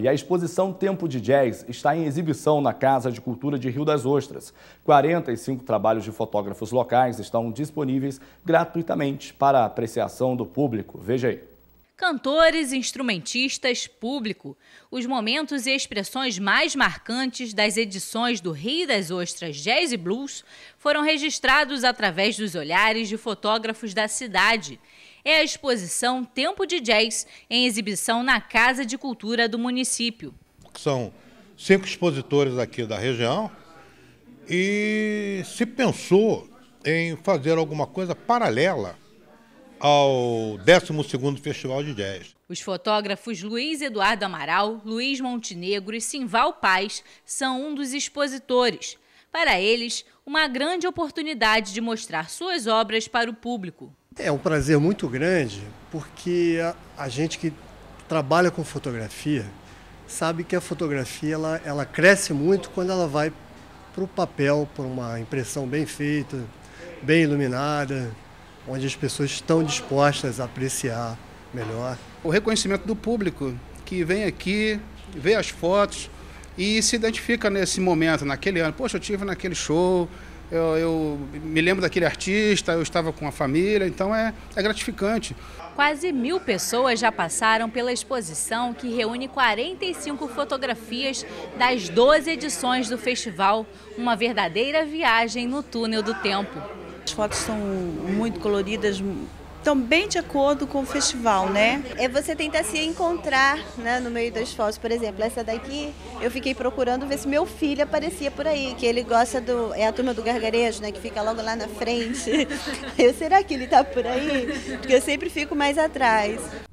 E a exposição Tempo de Jazz está em exibição na Casa de Cultura de Rio das Ostras. 45 trabalhos de fotógrafos locais estão disponíveis gratuitamente para apreciação do público. Veja aí. Cantores, instrumentistas, público, os momentos e expressões mais marcantes das edições do Rio das Ostras Jazz e Blues foram registrados através dos olhares de fotógrafos da cidade. É a exposição Tempo de Jazz, em exibição na Casa de Cultura do município. São cinco expositores aqui da região e se pensou em fazer alguma coisa paralela ao 12º Festival de Jazz. Os fotógrafos Luiz Eduardo Amaral, Luiz Montenegro e Simval Paz são um dos expositores. Para eles, uma grande oportunidade de mostrar suas obras para o público. É um prazer muito grande, porque a, a gente que trabalha com fotografia sabe que a fotografia ela, ela cresce muito quando ela vai para o papel, para uma impressão bem feita, bem iluminada, onde as pessoas estão dispostas a apreciar melhor. O reconhecimento do público que vem aqui, vê as fotos e se identifica nesse momento, naquele ano. Poxa, eu tive naquele show, eu, eu, me lembro daquele artista, eu estava com a família, então é, é gratificante. Quase mil pessoas já passaram pela exposição que reúne 45 fotografias das 12 edições do festival, uma verdadeira viagem no túnel do tempo. As fotos são muito coloridas, bem de acordo com o festival, né? É você tentar se encontrar né, no meio das fotos. Por exemplo, essa daqui, eu fiquei procurando ver se meu filho aparecia por aí, que ele gosta do... É a turma do gargarejo, né? Que fica logo lá na frente. Eu, será que ele está por aí? Porque eu sempre fico mais atrás.